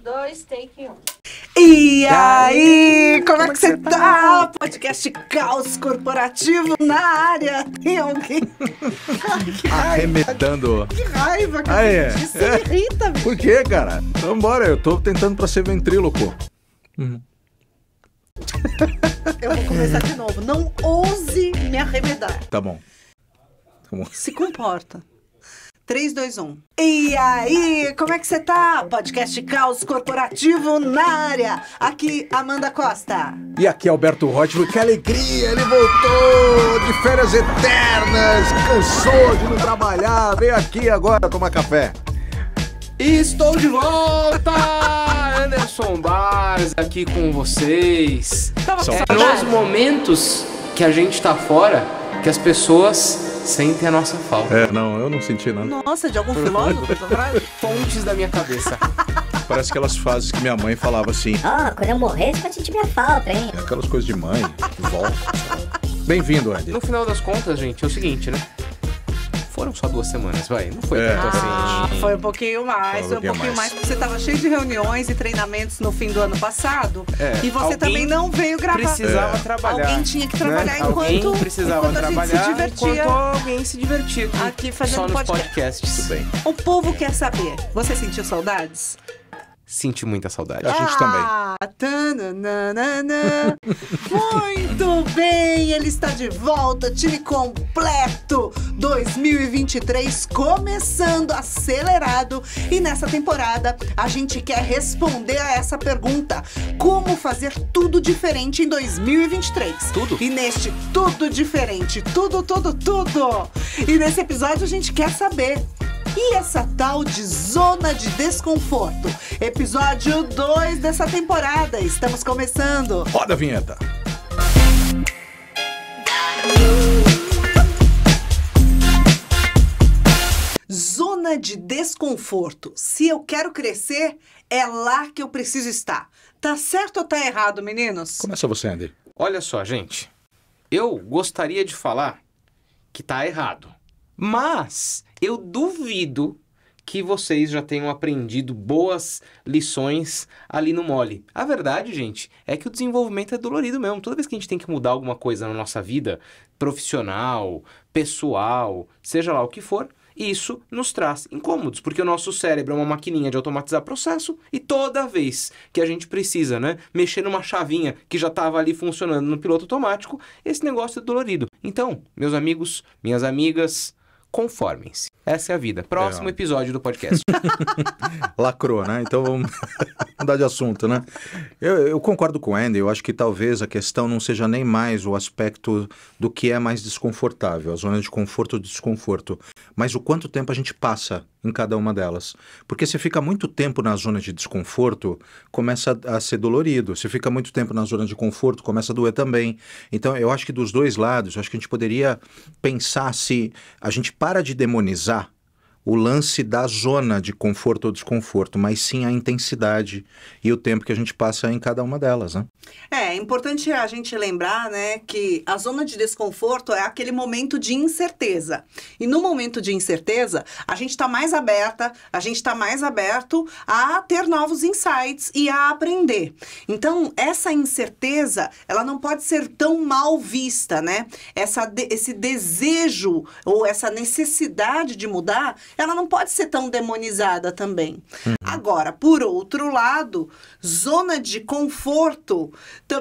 Dois, take um. E aí, como, é como é que você tá? tá? Podcast Caos Corporativo na área. Tem alguém arremetando. Que raiva, cara. isso me irrita. Por que, cara? Então bora, eu tô tentando pra ser ventríloco. Uhum. eu vou começar de novo. Não ouse me arremedar. Tá bom. Tá bom. Se comporta. 3, 2, 1. E aí, como é que você tá? Podcast Caos Corporativo na área. Aqui, Amanda Costa. E aqui, Alberto Rótulo. Que alegria, ele voltou de férias eternas. Cansou de não trabalhar. Veio aqui agora tomar café. estou de volta! Anderson Barros aqui com vocês. Tava com nos momentos que a gente tá fora, que as pessoas sentem a nossa falta. É, não, eu não senti nada. Nossa, de algum filósofo Pontes da minha cabeça. Parece aquelas frases que minha mãe falava assim: Ah, oh, quando eu morrer, você vai sentir minha falta, hein? É aquelas coisas de mãe, volta. Bem-vindo, Andy. No final das contas, gente, é o seguinte, né? foram só duas semanas, vai. Não foi é. tanto assim. Ah, foi um pouquinho mais, foi um pouquinho, mais. mais, porque você tava cheio de reuniões e treinamentos no fim do ano passado. É. E você também não veio gravar. Precisava é. trabalhar. Alguém tinha que né? trabalhar né? enquanto. Alguém precisava enquanto trabalhar. A gente se divertia. Enquanto alguém se divertia. Aqui fazendo só nos podcasts. podcasts. Tudo bem. O povo quer saber. Você sentiu saudades? Senti muita saudade. A gente ah, também. Muito bem, ele está de volta, time completo 2023 começando acelerado e nessa temporada a gente quer responder a essa pergunta: como fazer tudo diferente em 2023? Tudo. E neste tudo diferente, tudo, tudo, tudo. E nesse episódio a gente quer saber e essa tal de zona de desconforto? Episódio 2 dessa temporada. Estamos começando. Roda a vinheta. Zona de desconforto. Se eu quero crescer, é lá que eu preciso estar. Tá certo ou tá errado, meninos? Começa você, Andy. Olha só, gente. Eu gostaria de falar que tá errado. Mas eu duvido que vocês já tenham aprendido boas lições ali no mole. A verdade, gente, é que o desenvolvimento é dolorido mesmo. Toda vez que a gente tem que mudar alguma coisa na nossa vida, profissional, pessoal, seja lá o que for, isso nos traz incômodos, porque o nosso cérebro é uma maquininha de automatizar processo e toda vez que a gente precisa, né, mexer numa chavinha que já estava ali funcionando no piloto automático, esse negócio é dolorido. Então, meus amigos, minhas amigas, conformem-se. Essa é a vida. Próximo é. episódio do podcast. Lacrou, né? Então vamos mudar de assunto, né? Eu, eu, concordo com o Andy. Eu acho que talvez a questão não seja nem mais o aspecto do que é mais desconfortável, a zona de conforto ou desconforto, mas o quanto tempo a gente passa em cada uma delas. Porque se fica muito tempo na zona de desconforto, começa a, a ser dolorido. Se fica muito tempo na zona de conforto, começa a doer também. Então eu acho que dos dois lados, acho que a gente poderia pensar se a gente para de demonizar o lance da zona de conforto ou desconforto, mas sim a intensidade e o tempo que a gente passa em cada uma delas, né? É, é importante a gente lembrar, né, que a zona de desconforto é aquele momento de incerteza. E no momento de incerteza, a gente está mais aberta, a gente está mais aberto a ter novos insights e a aprender. Então, essa incerteza, ela não pode ser tão mal vista, né? Essa, esse desejo ou essa necessidade de mudar ela não pode ser tão demonizada também. Uhum. Agora, por outro lado, zona de conforto,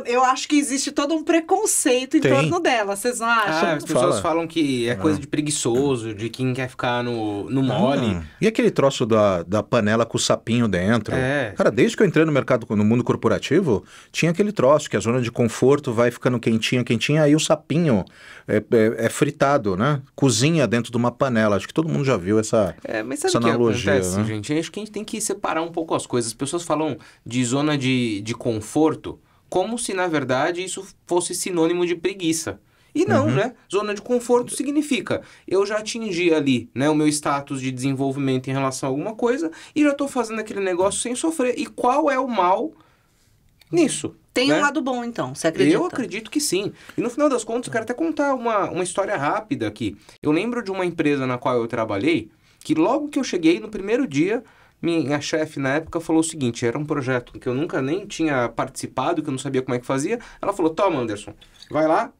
eu acho que existe todo um preconceito em Tem. torno dela, vocês não ah, acham? Ah, as pessoas Fala. falam que é coisa ah. de preguiçoso, de quem quer ficar no, no ah, mole. Ah, e aquele troço da, da panela com o sapinho dentro? É. Cara, desde que eu entrei no mercado, no mundo corporativo, tinha aquele troço que a zona de conforto vai ficando quentinha, quentinha, aí o sapinho é, é, é fritado, né? Cozinha dentro de uma panela. Acho que todo mundo já viu essa é, mas sabe essa analogia. Acontece, né? gente? Acho que a gente tem que separar um pouco as coisas. As pessoas falam de zona de, de conforto como se, na verdade, isso fosse sinônimo de preguiça. E não, uhum. né? Zona de conforto significa eu já atingi ali, né, o meu status de desenvolvimento em relação a alguma coisa e já estou fazendo aquele negócio sem sofrer. E qual é o mal nisso? Tem né? um lado bom, então, você acredita? Eu acredito que sim. E no final das contas, eu quero até contar uma, uma história rápida aqui. Eu lembro de uma empresa na qual eu trabalhei, que logo que eu cheguei, no primeiro dia, minha chefe na época falou o seguinte: era um projeto que eu nunca nem tinha participado, que eu não sabia como é que fazia. Ela falou: Toma, Anderson, vai lá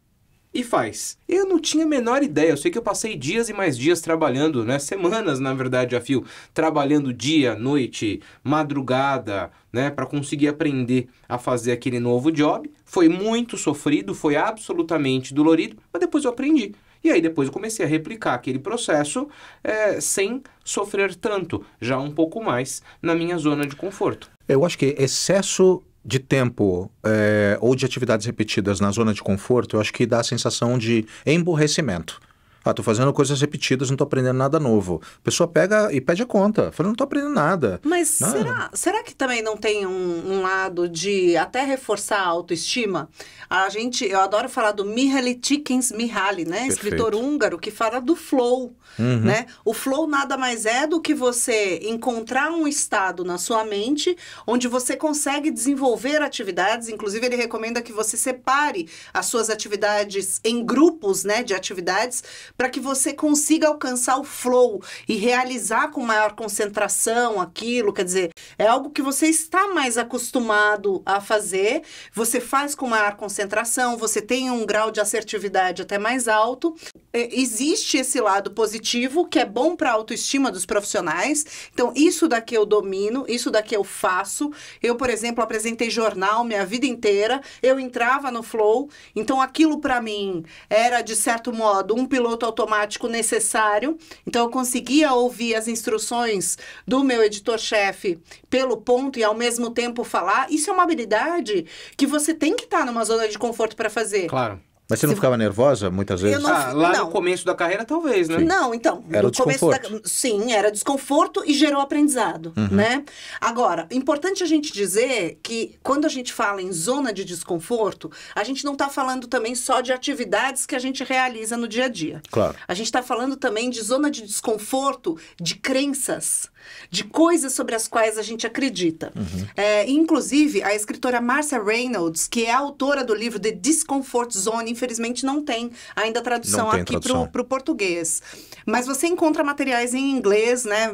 e faz. Eu não tinha a menor ideia. Eu sei que eu passei dias e mais dias trabalhando, né? Semanas, na verdade, a fio, trabalhando dia, noite, madrugada, né, para conseguir aprender a fazer aquele novo job. Foi muito sofrido, foi absolutamente dolorido, mas depois eu aprendi. E aí depois eu comecei a replicar aquele processo é, sem sofrer tanto, já um pouco mais na minha zona de conforto. Eu acho que excesso de tempo é, ou de atividades repetidas na zona de conforto, eu acho que dá a sensação de emborrecimento. Ah, tô fazendo coisas repetidas, não tô aprendendo nada novo. A pessoa pega e pede a conta. Fala, não tô aprendendo nada. Mas não, ah. será, não... será que também não tem um, um, lado de até reforçar a autoestima? A gente, eu adoro falar do Mihaly Tikens Mihaly, né? Perfeito. Escritor húngaro que fala do flow. Uhum. Né? O flow nada mais é do que você encontrar um estado na sua mente onde você consegue desenvolver atividades. Inclusive, ele recomenda que você separe as suas atividades em grupos né, de atividades para que você consiga alcançar o flow e realizar com maior concentração aquilo. Quer dizer, é algo que você está mais acostumado a fazer, você faz com maior concentração, você tem um grau de assertividade até mais alto. É, existe esse lado positivo positivo, que é bom para a autoestima dos profissionais. Então, isso daqui eu domino, isso daqui eu faço. Eu, por exemplo, apresentei jornal minha vida inteira, eu entrava no flow, então aquilo para mim era, de certo modo, um piloto automático necessário. Então, eu conseguia ouvir as instruções do meu editor-chefe pelo ponto e, ao mesmo tempo, falar. Isso é uma habilidade que você tem que estar tá numa zona de conforto para fazer. Claro. Mas você não Se... ficava nervosa muitas vezes? Não... Ah, lá não. no começo da carreira, talvez, né? Não, então. Era o desconforto. Da... Sim, era desconforto e gerou aprendizado, uhum. né? Agora, importante a gente dizer que quando a gente fala em zona de desconforto, a gente não está falando também só de atividades que a gente realiza no dia a dia. Claro. A gente está falando também de zona de desconforto de crenças, de coisas sobre as quais a gente acredita. Uhum. É, inclusive, a escritora Marcia Reynolds, que é autora do livro The Discomfort Zone infelizmente não tem ainda tradução aqui para o português. Mas você encontra materiais em inglês, né,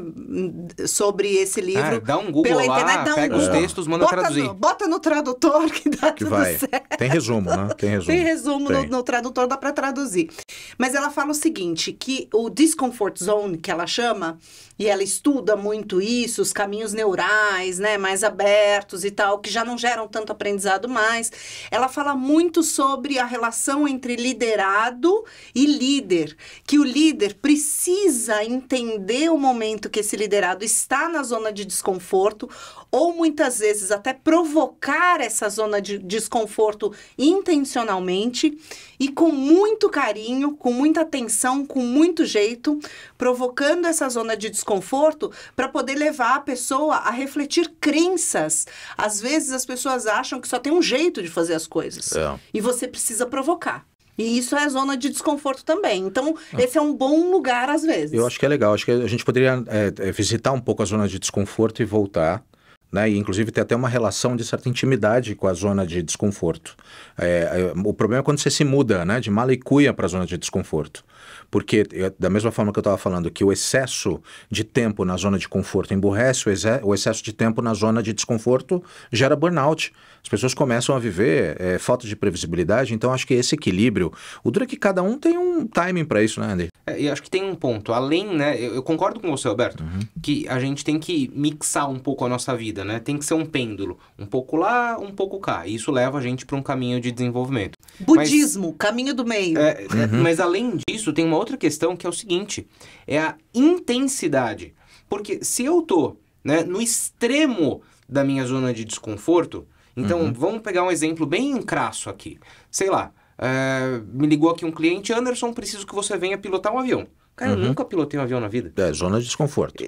sobre esse livro. É, dá um Google pela lá, internet, dá um pega Google. os textos, manda bota traduzir. No, bota no tradutor que dá que tudo vai. certo. Tem resumo, né? Tem resumo. Tem resumo tem. No, no tradutor, dá para traduzir. Mas ela fala o seguinte, que o discomfort zone, que ela chama, e ela estuda muito isso, os caminhos neurais, né, mais abertos e tal, que já não geram tanto aprendizado mais. Ela fala muito sobre a relação entre liderado e líder, que o líder precisa entender o momento que esse liderado está na zona de desconforto ou muitas vezes até provocar essa zona de desconforto intencionalmente e com muito carinho, com muita atenção, com muito jeito, provocando essa zona de desconforto desconforto para poder levar a pessoa a refletir crenças. Às vezes as pessoas acham que só tem um jeito de fazer as coisas. É. E você precisa provocar. E isso é zona de desconforto também. Então, ah. esse é um bom lugar às vezes. Eu acho que é legal. Acho que a gente poderia é, é, visitar um pouco a zona de desconforto e voltar. Né? E, inclusive, ter até uma relação de certa intimidade com a zona de desconforto. É, é o problema é quando você se muda né? de mala e cuia para a zona de desconforto. Porque, da mesma forma que eu estava falando, que o excesso de tempo na zona de conforto emburrece, o, excesso de tempo na zona de desconforto gera burnout. As pessoas começam a viver é, falta de previsibilidade, então acho que esse equilíbrio, o duro é que cada um tem um timing para isso, né, Andy? É, acho que tem um ponto. Além, né, eu, eu concordo com você, Alberto, uhum. que a gente tem que mixar um pouco a nossa vida, né? Tem que ser um pêndulo. Um pouco lá, um pouco cá. E isso leva a gente para um caminho de desenvolvimento. Budismo, mas, caminho do meio. É, é uhum. Mas além disso, tem uma uma outra questão que é o seguinte: é a intensidade. Porque se eu tô né, no extremo da minha zona de desconforto, então uhum. vamos pegar um exemplo bem crasso aqui. Sei lá, é, me ligou aqui um cliente, Anderson, preciso que você venha pilotar um avião. Cara, uhum. eu nunca pilotei um avião na vida. É, zona de desconforto. É,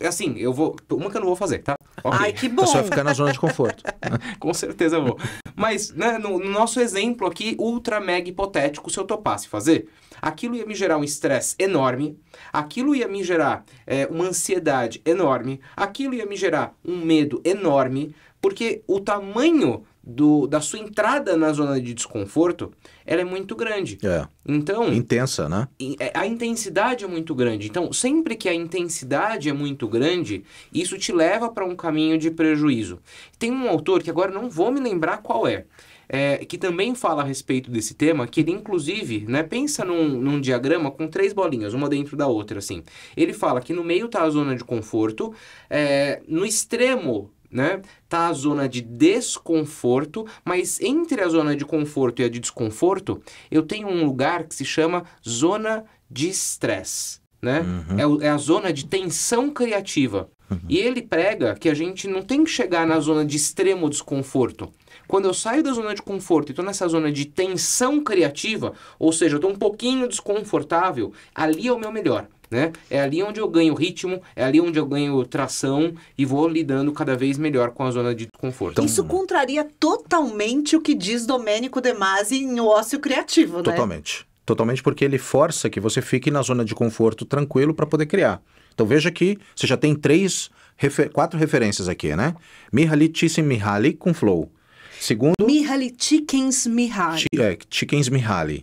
é, assim, eu vou. Uma que eu não vou fazer, tá? Okay. Ai, que é bom! Você só ficar na zona de conforto. Com certeza vou. Mas, né, no, no, nosso exemplo aqui, ultra mega hipotético, se eu topasse fazer, aquilo ia me gerar um estresse enorme, aquilo ia me gerar é, uma ansiedade enorme, aquilo ia me gerar um medo enorme, porque o tamanho do, da sua entrada na zona de desconforto, ela é muito grande. É. Então... Intensa, né? É, a intensidade é muito grande. Então, sempre que a intensidade é muito grande, isso te leva para um caminho de prejuízo. Tem um autor, que agora não vou me lembrar qual é, é, que também fala a respeito desse tema, que ele inclusive, né, pensa num, num, diagrama com três bolinhas, uma dentro da outra, assim. Ele fala que no meio está a zona de conforto, é, no extremo né? Tá a zona de desconforto, mas entre a zona de conforto e a de desconforto, eu tenho um lugar que se chama zona de estresse, né? Uhum. É, é, a zona de tensão criativa. Uhum. E ele prega que a gente não tem que chegar na zona de extremo desconforto. Quando eu saio da zona de conforto e estou nessa zona de tensão criativa, ou seja, eu estou um pouquinho desconfortável, ali é o meu melhor. Né? É ali onde eu ganho ritmo, é ali onde eu ganho tração e vou lidando cada vez melhor com a zona de conforto. Então, Isso contraria totalmente o que diz Domênico De Masi em O Ócio Criativo, totalmente. né? Totalmente. Totalmente porque ele força que você fique na zona de conforto tranquilo para poder criar. Então veja que você já tem três, refer... quatro referências aqui, né? Mihaly Csikszentmihalyi com flow. Segundo... Mihaly Chickens Mihaly. Ch é, Chickens Mihaly.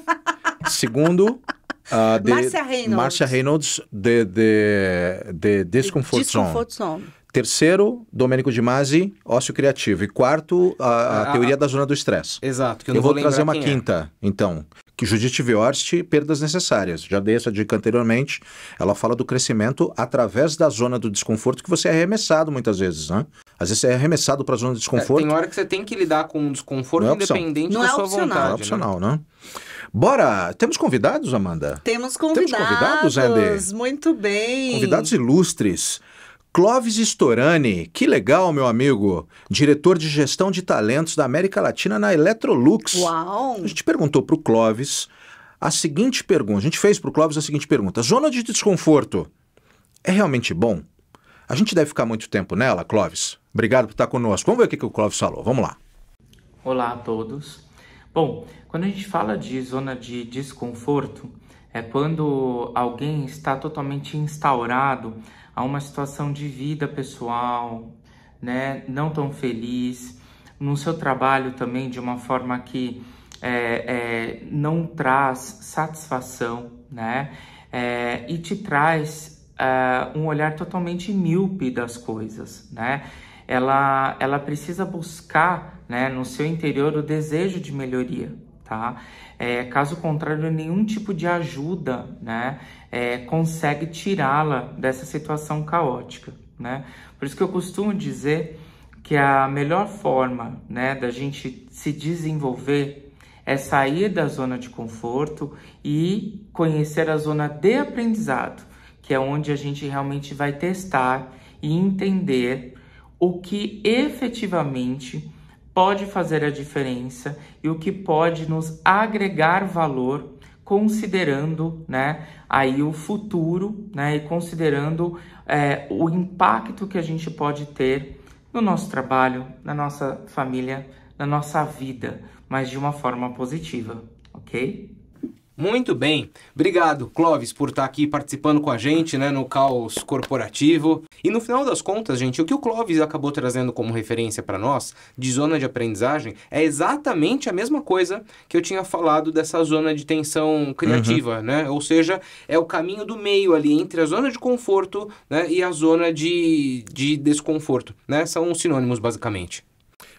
Segundo, Uh, de, Marcia Reynolds. Marcia Reynolds, de, de, de Discomfort, Zone. Terceiro, Domênico de Masi, ócio criativo. E quarto, a, a, a teoria da zona do estresse. Exato. eu, eu vou, vou trazer uma é. quinta, é. então que Judith Viorst, Perdas Necessárias. Já dei essa dica anteriormente. Ela fala do crescimento através da zona do desconforto que você é arremessado muitas vezes, né? Às vezes você é arremessado para a zona do é, desconforto. É, tem hora que você tem que lidar com o um desconforto é independente não da é sua opcional. vontade. Não é né? opcional, né? né? Bora! Temos convidados, Amanda? Temos convidados. Temos convidados, Andy? Muito bem. Convidados ilustres. Clóvis Storani, que legal, meu amigo. Diretor de gestão de talentos da América Latina na Electrolux. Uau! A gente perguntou para o Clóvis a seguinte pergunta. A gente fez para o Clóvis a seguinte pergunta. Zona de desconforto é realmente bom? A gente deve ficar muito tempo nela, Clóvis? Obrigado por estar conosco. Vamos ver o que, que o Clóvis falou. Vamos lá. Olá a todos. Bom, quando a gente fala de zona de desconforto, é quando alguém está totalmente instaurado a uma situação de vida pessoal, né, não tão feliz, no seu trabalho também de uma forma que é, é, não traz satisfação, né, é, e te traz é, um olhar totalmente míope das coisas, né? Ela, ela precisa buscar né, no seu interior o desejo de melhoria, tá? É, caso contrário, nenhum tipo de ajuda, né, é, consegue tirá-la dessa situação caótica, né? Por isso que eu costumo dizer que a melhor forma, né, da gente se desenvolver é sair da zona de conforto e conhecer a zona de aprendizado, que é onde a gente realmente vai testar e entender o que efetivamente pode fazer a diferença e o que pode nos agregar valor considerando né, aí o futuro né, e considerando é, o impacto que a gente pode ter no nosso trabalho, na nossa família, na nossa vida, mas de uma forma positiva, ok? Muito bem. Obrigado, Clóvis, por estar aqui participando com a gente, né, no caos corporativo. E no final das contas, gente, o que o Clóvis acabou trazendo como referência para nós de zona de aprendizagem é exatamente a mesma coisa que eu tinha falado dessa zona de tensão criativa, uhum. né? Ou seja, é o caminho do meio ali entre a zona de conforto, né, e a zona de, de desconforto, né? São sinônimos basicamente.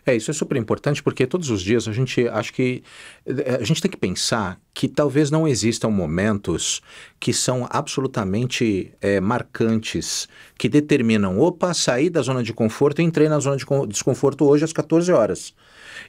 É, isso é super importante porque todos os dias a gente acho que eh, a gente tem que pensar que talvez não existam momentos que são absolutamente é, marcantes, que determinam, opa, saí da zona de conforto e entrei na zona de desconforto hoje às 14 horas.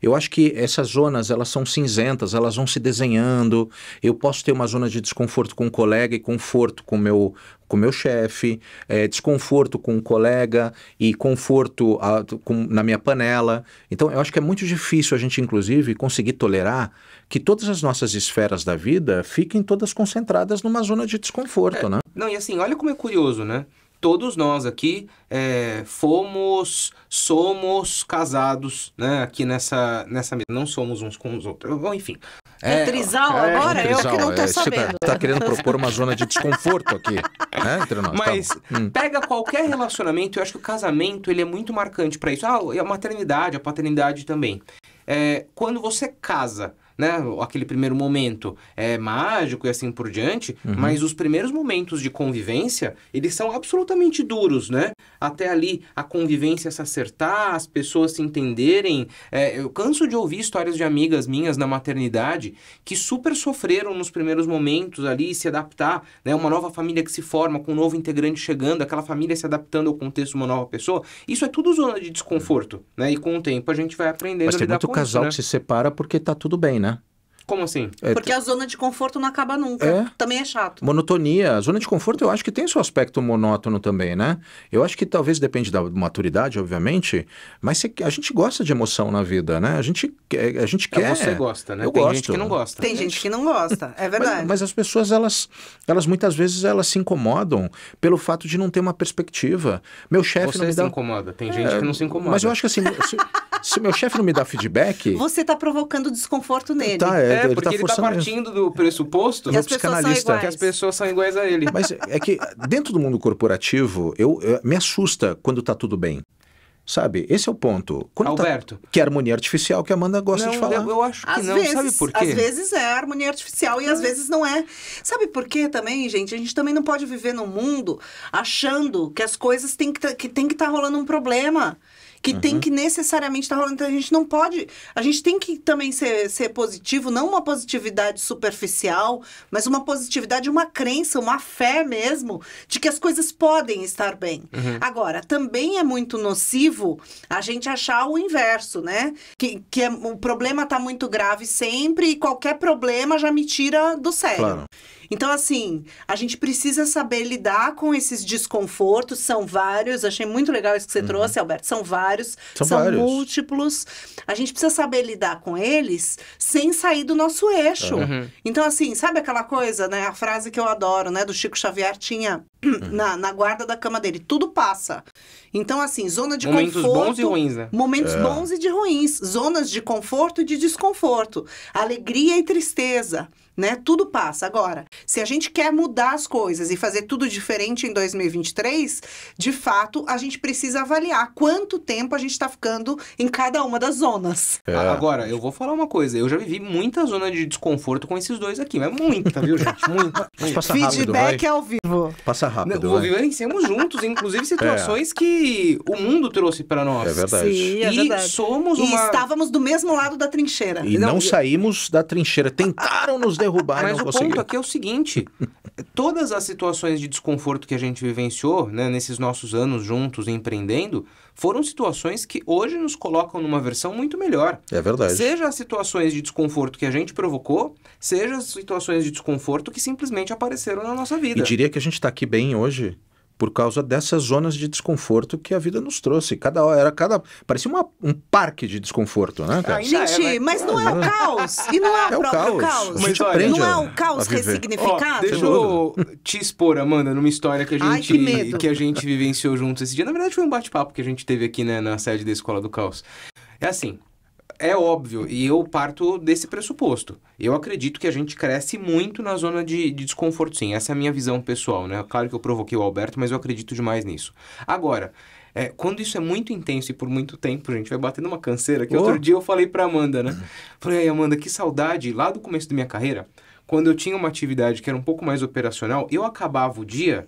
Eu acho que essas zonas, elas são cinzentas, elas vão se desenhando. Eu posso ter uma zona de desconforto com um colega e conforto com meu com meu chefe, é, desconforto com um colega e conforto a, com, na minha panela. Então, eu acho que é muito difícil a gente, inclusive, conseguir tolerar que todas as nossas esferas da vida fiquem todas concentradas numa zona de desconforto, é, né? Não, e assim, olha como é curioso, né? Todos nós aqui é, fomos, somos casados, né? Aqui nessa, nessa mesa. Não somos uns com os outros. Bom, enfim. É, é trisal é, agora? É um trisal, eu que não tô é, sabendo. Você tá, tá, querendo propor uma zona de desconforto aqui, né? Entre nós. Tá Mas tá. pega qualquer relacionamento, eu acho que o casamento ele é muito marcante para isso. Ah, é a maternidade, a paternidade também. É, quando você casa, né? Aquele primeiro momento é mágico e assim por diante, uhum. mas os primeiros momentos de convivência, eles são absolutamente duros, né? Até ali, a convivência se acertar, as pessoas se entenderem. É, eu canso de ouvir histórias de amigas minhas na maternidade que super sofreram nos primeiros momentos ali, se adaptar, né? Uma nova família que se forma, com um novo integrante chegando, aquela família se adaptando ao contexto de uma nova pessoa. Isso é tudo zona de desconforto, né? E com o tempo a gente vai aprendendo Mas tem muito casal né? que se separa porque tá tudo bem, né? Como assim? É, Porque a zona de conforto não acaba nunca. É? Também é chato. Monotonia. A zona de conforto eu acho que tem seu aspecto monótono também, né? Eu acho que talvez depende da maturidade, obviamente, mas a gente gosta de emoção na vida, né? A gente, é, a gente é, quer. É, você gosta, né? Eu tem gosto. gente que não gosta. Tem gente que não gosta, é verdade. mas, mas, as pessoas, elas, elas muitas vezes elas se incomodam pelo fato de não ter uma perspectiva. Meu chefe não me dá... se incomoda, tem gente é, que não se incomoda. Mas eu acho que assim. se... Se o meu chefe não me dá feedback. Você está provocando desconforto nele. Tá, é, é ele tá porque tá ele está partindo do pressuposto que as, que as, pessoas são iguais a ele. Mas é que dentro do mundo corporativo, eu, eu me assusta quando está tudo bem. Sabe? Esse é o ponto. Quando tá Alberto. Tá... Que é harmonia artificial que a Amanda gosta não, de falar. Eu, acho que às não, vezes, sabe por quê? Às vezes é harmonia artificial e às vezes não é. Sabe por quê também, gente? A gente também não pode viver num mundo achando que as coisas têm que, tá, tem que estar tá rolando um problema que uhum. tem que necessariamente estar tá rolando. Então, a gente não pode. A gente tem que também ser, ser positivo, não uma positividade superficial, mas uma positividade, uma crença, uma fé mesmo, de que as coisas podem estar bem. Uhum. Agora, também é muito nocivo a gente achar o inverso, né? Que, que é, o problema está muito grave sempre e qualquer problema já me tira do sério. Claro. Então, assim, a gente precisa saber lidar com esses desconfortos, são vários. Achei muito legal isso que você uhum. trouxe, Alberto. São vários vários, são, são vários. múltiplos. A gente precisa saber lidar com eles sem sair do nosso eixo. Uhum. Então, assim, sabe aquela coisa, né? A frase que eu adoro, né? Do Chico Xavier tinha uhum. na, na guarda da cama dele: tudo passa. Então, assim, zona de momentos conforto. Momentos bons e ruins, né? Momentos é. bons e de ruins. Zonas de conforto e de desconforto. Alegria e tristeza né? Tudo passa. Agora, se a gente quer mudar as coisas e fazer tudo diferente em 2023, de fato, a gente precisa avaliar quanto tempo a gente está ficando em cada uma das zonas. É. Agora, eu vou falar uma coisa. Eu já vivi muita zona de desconforto com esses dois aqui, mas muita, viu, gente? Muita. Feedback rápido, ao vivo. Passa rápido. Não, vivenciamos juntos, inclusive situações é. que o mundo trouxe para nós. É verdade. Sim, é e somos uma... E estávamos do mesmo lado da trincheira. E não, não saímos da trincheira. Tentaram nos derrubar Mas e não o ponto aqui é o seguinte: todas as situações de desconforto que a gente vivenciou né, nesses nossos anos juntos empreendendo foram situações que hoje nos colocam numa versão muito melhor. É verdade. Seja as situações de desconforto que a gente provocou, seja as situações de desconforto que simplesmente apareceram na nossa vida. E diria que a gente está aqui bem hoje por causa dessas zonas de desconforto que a vida nos trouxe. Cada hora era cada parecia uma, um parque de desconforto, né? Cara? Ah, é, gente, é, né? mas... mas não é o caos e não é, é o próprio caos. caos. Mas olha, não é o caos ressignificado. Ó, deixa eu te expor, Amanda, numa história que a gente Ai, que, que, a gente vivenciou juntos esse dia. Na verdade, foi um bate-papo que a gente teve aqui né, na sede da Escola do Caos. É assim, é óbvio, e eu parto desse pressuposto. Eu acredito que a gente cresce muito na zona de, de, desconforto, sim. Essa é a minha visão pessoal, né? Claro que eu provoquei o Alberto, mas eu acredito demais nisso. Agora, é, quando isso é muito intenso e por muito tempo, a gente, vai batendo uma canseira, que oh. outro dia eu falei pra Amanda, né? Falei, Amanda, que saudade, lá do começo da minha carreira, quando eu tinha uma atividade que era um pouco mais operacional, eu acabava o dia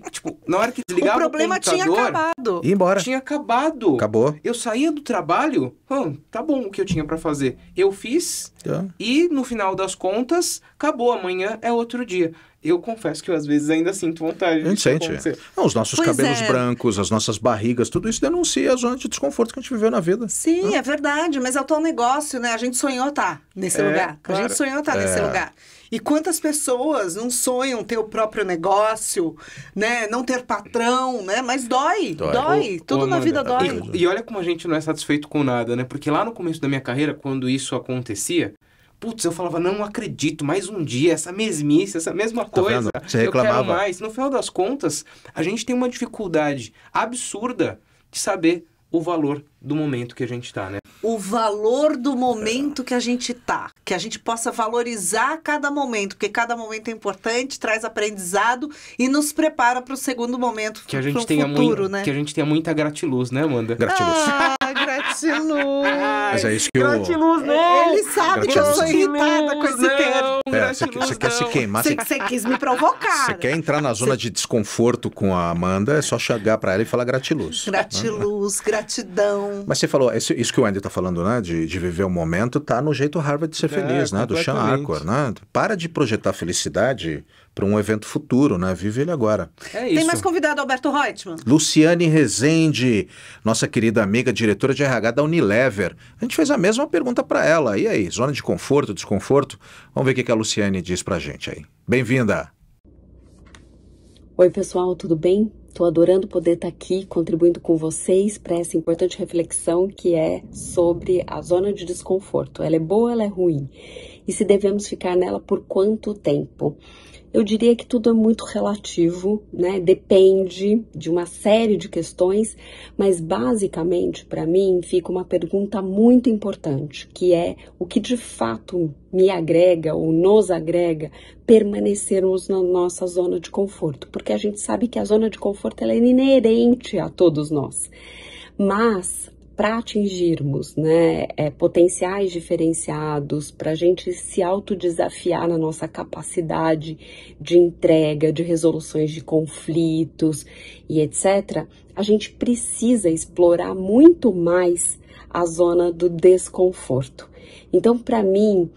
que, tipo, na hora que desligava o problema o tinha acabado. E embora. Tinha acabado. Acabou. Eu saía do trabalho, hum, tá bom o que eu tinha para fazer. Eu fiz tá. e no final das contas, acabou. Amanhã é outro dia. Eu confesso que eu, às vezes ainda sinto vontade de sente. É. Não, os nossos pois cabelos é. brancos, as nossas barrigas, tudo isso denuncia a zona de desconforto que a gente viveu na vida. Sim, é verdade, mas é o teu negócio, né? A gente sonhou estar tá nesse é, lugar. Claro. A gente sonhou estar tá é. nesse lugar. E quantas pessoas não sonham ter o próprio negócio, né? Não ter patrão, né? Mas dói, dói. dói. O, Tudo o na vida né? dói. E, e olha como a gente não é satisfeito com nada, né? Porque lá no começo da minha carreira, quando isso acontecia, Putz, eu falava, não acredito, mais um dia, essa mesmice, essa mesma tá coisa. Tá Você reclamava. Eu quero mais. No final das contas, a gente tem uma dificuldade absurda de saber o valor do momento que a gente está, né? O valor do momento é. que a gente está, que a gente possa valorizar cada momento, porque cada momento é importante, traz aprendizado e nos prepara para o segundo momento, que a gente tenha futuro, muito, né? Que a gente tenha muita gratiluz, né, Amanda? Gratiluz. Ah, gratiluz. Mas é isso que eu... Gratiluz, não! Né? Ele sabe gratiluz. que eu sou irritada com esse termo. É, você, quer se queimar. Você, você quis me provocar. Você né? quer entrar na zona de desconforto com a Amanda, é só chegar para ela e falar gratiluz. Né? Gratiluz, gratidão. Mas você falou, isso, isso que o Andy está falando, né? De, de viver o momento, tá no jeito Harvard de ser é, feliz, né? Do Sean Arcor, né? Para de projetar felicidade para um evento futuro, né? Vive ele agora. É isso. Tem mais convidado Alberto Reutemann. Luciane Rezende, nossa querida amiga, diretora de RH da Unilever. A gente fez a mesma pergunta para ela. E aí, zona de conforto, desconforto? Vamos ver o que a Luciane diz para gente aí. Bem-vinda! Oi, pessoal, tudo bem? Estou adorando poder estar tá aqui contribuindo com vocês para essa importante reflexão que é sobre a zona de desconforto. Ela é boa, ela é ruim? E se devemos ficar nela por quanto tempo? Eu diria que tudo é muito relativo, né? Depende de uma série de questões, mas basicamente para mim fica uma pergunta muito importante, que é o que de fato me agrega ou nos agrega permanecermos na nossa zona de conforto, porque a gente sabe que a zona de conforto ela é inerente a todos nós. Mas para atingirmos né, é, potenciais diferenciados, para a gente se autodesafiar na nossa capacidade de entrega, de resoluções de conflitos e etc., a gente precisa explorar muito mais a zona do desconforto. Então, para mim,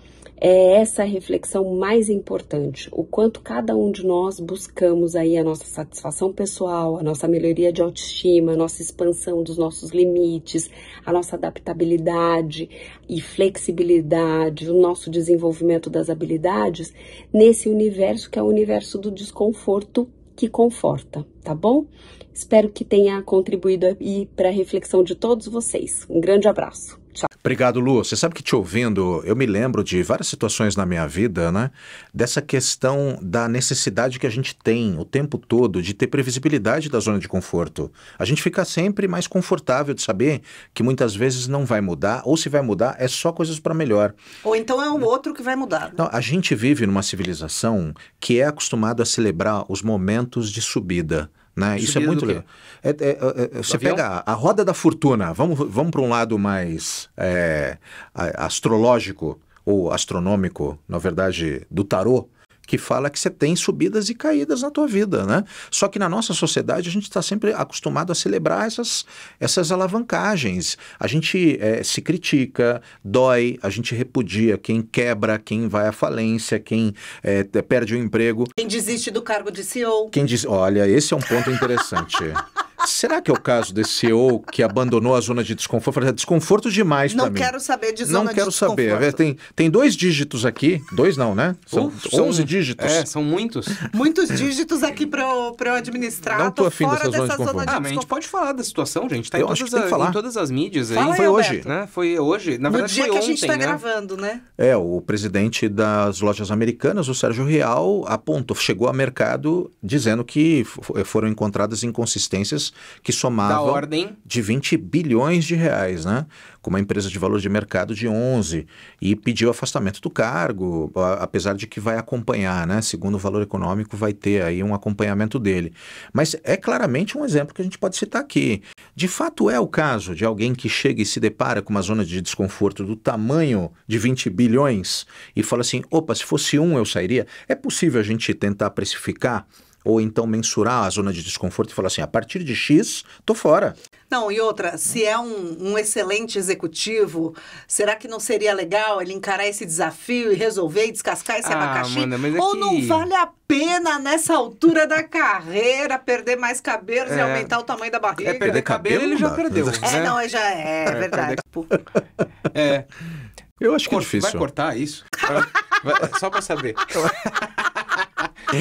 é essa a reflexão mais importante, o quanto cada um de nós buscamos aí a nossa satisfação pessoal, a nossa melhoria de autoestima, a nossa expansão dos nossos limites, a nossa adaptabilidade e flexibilidade, o nosso desenvolvimento das habilidades nesse universo que é o universo do desconforto que conforta, tá bom? Espero que tenha contribuído aí para a reflexão de todos vocês. Um grande abraço. Tchau. Obrigado, Lu. Você sabe que te ouvindo, eu me lembro de várias situações na minha vida, né? Dessa questão da necessidade que a gente tem o tempo todo de ter previsibilidade da zona de conforto. A gente fica sempre mais confortável de saber que muitas vezes não vai mudar, ou se vai mudar, é só coisas para melhor. Ou então é o outro que vai mudar. Né? Não, a gente vive numa civilização que é acostumada a celebrar os momentos de subida. Né? Isso é muito legal. É, é, é, é você avião? pega a roda da fortuna, vamos, vamos para um lado mais é, astrológico ou astronômico, na verdade, do tarô que fala que você tem subidas e caídas na tua vida, né? Só que na nossa sociedade a gente está sempre acostumado a celebrar essas, essas alavancagens. A gente é, se critica, dói, a gente repudia quem quebra, quem vai à falência, quem é, perde o emprego. Quem desiste do cargo de CEO. Quem diz, olha, esse é um ponto interessante. será que é o caso desse CEO que abandonou a zona de desconforto? Desconforto demais para mim. Não quero saber de zona não de desconforto. Não quero saber. É, tem, tem dois dígitos aqui. Dois não, né? São onze 11 dígitos. É, são muitos. Muitos dígitos aqui para eu administrar. Não tô afim dessa, dessa zona de desconforto. Zona de ah, a gente pode falar da situação, gente. Tá eu acho que tem a, que falar. em todas as mídias. Fala aí, foi hoje. Né? Foi hoje. Na verdade, no dia que ontem, a gente está né? gravando, né? É, o presidente das lojas americanas, o Sérgio Real, apontou, chegou a mercado dizendo que foram encontradas inconsistências que da ordem... de 20 bilhões de reais, né? Com uma empresa de valor de mercado de 11 e pediu afastamento do cargo, apesar de que vai acompanhar, né? Segundo o valor econômico, vai ter aí um acompanhamento dele. Mas é claramente um exemplo que a gente pode citar aqui. De fato, é o caso de alguém que chega e se depara com uma zona de desconforto do tamanho de 20 bilhões e fala assim: opa, se fosse um eu sairia. É possível a gente tentar precificar ou então mensurar a zona de desconforto e falar assim, a partir de X, tô fora. Não, e outra, se é um, um, excelente executivo, será que não seria legal ele encarar esse desafio e resolver e descascar esse ah, abacaxi? mas é ou que... não vale a pena nessa altura da carreira perder mais cabelos é... e aumentar o tamanho da barriga? É perder cabelo, cabelo ele já perdeu. É, né? não, já é, é, é verdade. É. Eu acho que Cor é difícil. Vai cortar isso? Só pra saber.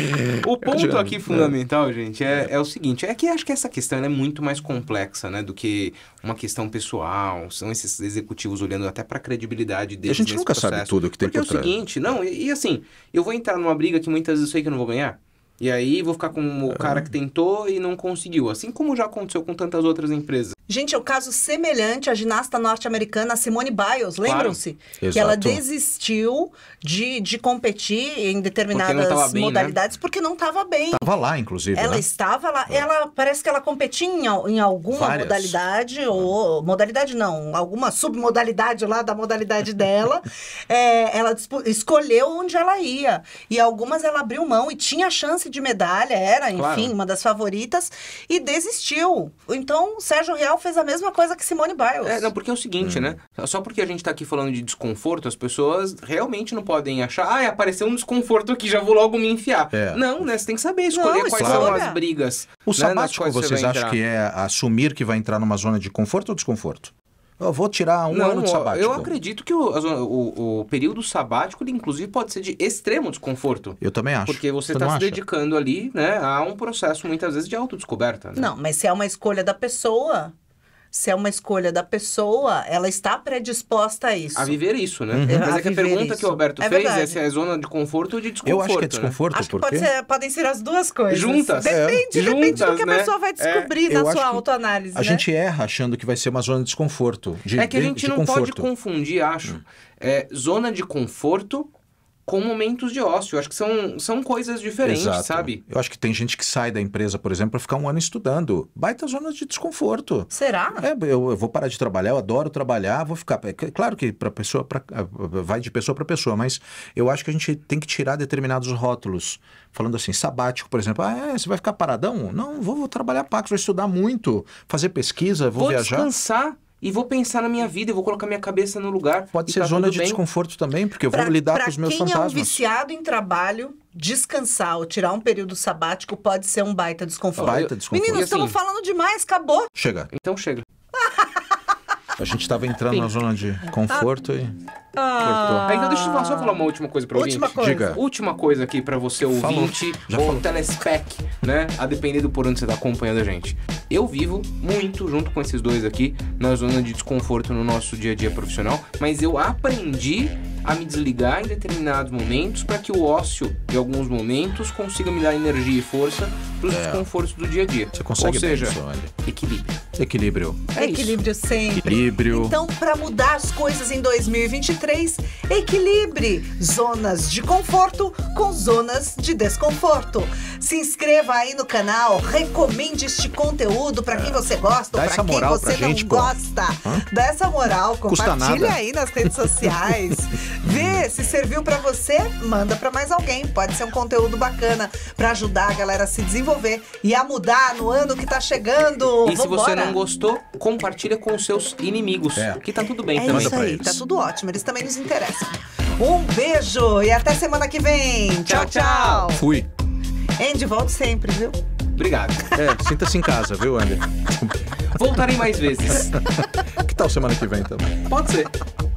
o ponto aqui é. fundamental, gente, é, é o seguinte: é que acho que essa questão é muito mais complexa, né? Do que uma questão pessoal. São esses executivos olhando até para a credibilidade deles. A gente nunca processo. sabe tudo o que tem Porque é por trás. é o seguinte, não, e, e assim, eu vou entrar numa briga que muitas vezes eu sei que eu não vou ganhar. E aí vou ficar com o é. cara que tentou e não conseguiu. Assim como já aconteceu com tantas outras empresas. Gente, é um caso semelhante à ginasta norte-americana Simone Biles, lembram-se? Claro. Que ela desistiu de, de competir em determinadas porque bem, né? modalidades né? porque não estava bem. Estava lá, inclusive. Ela né? estava lá. É. Ela parece que ela competia em, em alguma Várias. modalidade, ah. ou. Modalidade não, alguma submodalidade lá da modalidade dela. é, ela escolheu onde ela ia. E algumas ela abriu mão e tinha chance de medalha, era, enfim, claro. uma das favoritas, e desistiu. Então, Sérgio Real Biel fez a mesma coisa que Simone Biles. É, não, porque é o seguinte, hum. né? Só porque a gente tá aqui falando de desconforto, as pessoas realmente não podem achar, ah, apareceu um desconforto aqui, já vou logo me enfiar. É. Não, né? Você tem que saber escolher não, quais são as brigas. O né? sabático vocês você acham que é assumir que vai entrar numa zona de conforto ou desconforto? Eu vou tirar um não, ano de sabático. Eu acredito que o, o, o período sabático, ele, inclusive, pode ser de extremo desconforto. Eu também acho. Porque você está se acha? dedicando ali né, a um processo, muitas vezes, de autodescoberta. Né? Não, mas se é uma escolha da pessoa, se é uma escolha da pessoa, ela está predisposta a isso. A viver isso, né? Uhum. Mas é que a pergunta isso. que o Roberto é fez é se é zona de conforto ou de desconforto. Eu acho que é desconforto, né? acho que pode ser, podem ser as duas coisas. Juntas. Depende, é. depende do que né? a pessoa vai é. descobrir é. na Eu sua autoanálise. A né? gente erra achando que vai ser uma zona de desconforto. De, é que a gente não conforto. pode confundir, acho, hum. É, zona de conforto com momentos de ócio. Acho que são, são coisas diferentes, Exato. sabe? Eu acho que tem gente que sai da empresa, por exemplo, para ficar um ano estudando. Baita zona de desconforto. Será? É, eu, eu, vou parar de trabalhar, eu adoro trabalhar, vou ficar. É, é claro que para pessoa, pra, vai de pessoa para pessoa, mas eu acho que a gente tem que tirar determinados rótulos. Falando assim, sabático, por exemplo. Ah, é, você vai ficar paradão? Não, vou, vou trabalhar Pax, vou estudar muito, fazer pesquisa, vou, vou viajar. Vou descansar e vou pensar na minha vida, eu vou colocar minha cabeça no lugar. Pode ser tá zona de bem. desconforto também, porque eu pra, vou lidar com os meus fantasmas. Para quem é um viciado em trabalho, descansar ou tirar um período sabático pode ser um baita desconforto. Baita desconforto. Meninos, assim, estamos falando demais, acabou. Chega. Então chega. A gente estava entrando na zona de conforto ah. e ah. Então deixa eu só falar uma última coisa pra última ouvinte. Coisa. Diga. Última coisa aqui pra você ouvinte Já ou telespec, né? A depender do por onde você tá acompanhando a gente. Eu vivo muito junto com esses dois aqui na zona de desconforto no nosso dia a dia profissional, mas eu aprendi a me desligar em determinados momentos para que o ócio de alguns momentos consiga me dar energia e força para os é. desconfortos do dia a dia. Você consegue Ou seja, isso, equilíbrio. Equilíbrio. É equilíbrio isso. sempre. Equilíbrio. Então, para mudar as coisas em 2023, equilibre zonas de conforto com zonas de desconforto. Se inscreva aí no canal, recomende este conteúdo para quem é. você gosta, para quem você não gosta. Pô. Dá essa moral, compartilha aí nas redes sociais. Vê se serviu para você, manda para mais alguém. Pode ser um conteúdo bacana para ajudar a galera a se desenvolver e a mudar no ano que tá chegando. E Vambora. se você não gostou, compartilha com os seus inimigos, é. que tá tudo bem. É também. isso aí, tá tudo ótimo. Eles também nos interessam. Um beijo e até semana que vem. Tchau, tchau. Fui. Andy, volte sempre, viu? Obrigado. É, sinta-se em casa, viu, Andy? Voltarei mais vezes. que tal semana que vem também? Então? Pode ser.